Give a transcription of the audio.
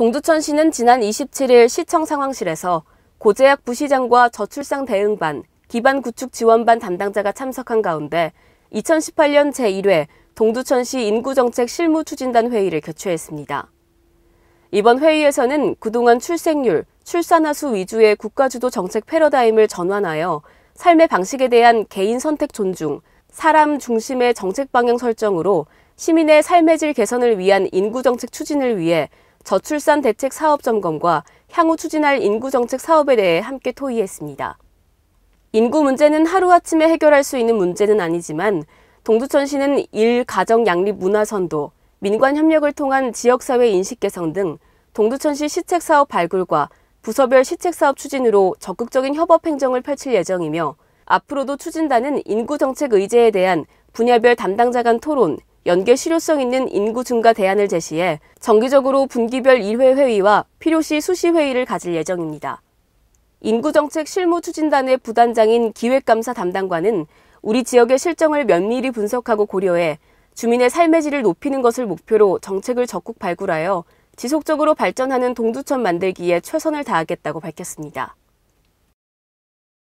동두천 시는 지난 27일 시청 상황실에서 고재학 부시장과 저출산 대응반, 기반 구축 지원반 담당자가 참석한 가운데 2018년 제1회 동두천시 인구정책 실무추진단 회의를 개최했습니다. 이번 회의에서는 그동안 출생률, 출산하수 위주의 국가주도 정책 패러다임을 전환하여 삶의 방식에 대한 개인 선택 존중, 사람 중심의 정책 방향 설정으로 시민의 삶의 질 개선을 위한 인구정책 추진을 위해 저출산 대책 사업 점검과 향후 추진할 인구 정책 사업에 대해 함께 토의했습니다. 인구 문제는 하루아침에 해결할 수 있는 문제는 아니지만 동두천시는 일 가정 양립 문화 선도, 민관 협력을 통한 지역사회 인식 개선 등 동두천시 시책 사업 발굴과 부서별 시책 사업 추진으로 적극적인 협업 행정을 펼칠 예정이며 앞으로도 추진단은 인구 정책 의제에 대한 분야별 담당자 간 토론, 연계 실효성 있는 인구 증가 대안을 제시해 정기적으로 분기별 1회 회의와 필요시 수시 회의를 가질 예정입니다. 인구정책 실무추진단의 부단장인 기획감사 담당관은 우리 지역의 실정을 면밀히 분석하고 고려해 주민의 삶의 질을 높이는 것을 목표로 정책을 적극 발굴하여 지속적으로 발전하는 동두천 만들기에 최선을 다하겠다고 밝혔습니다.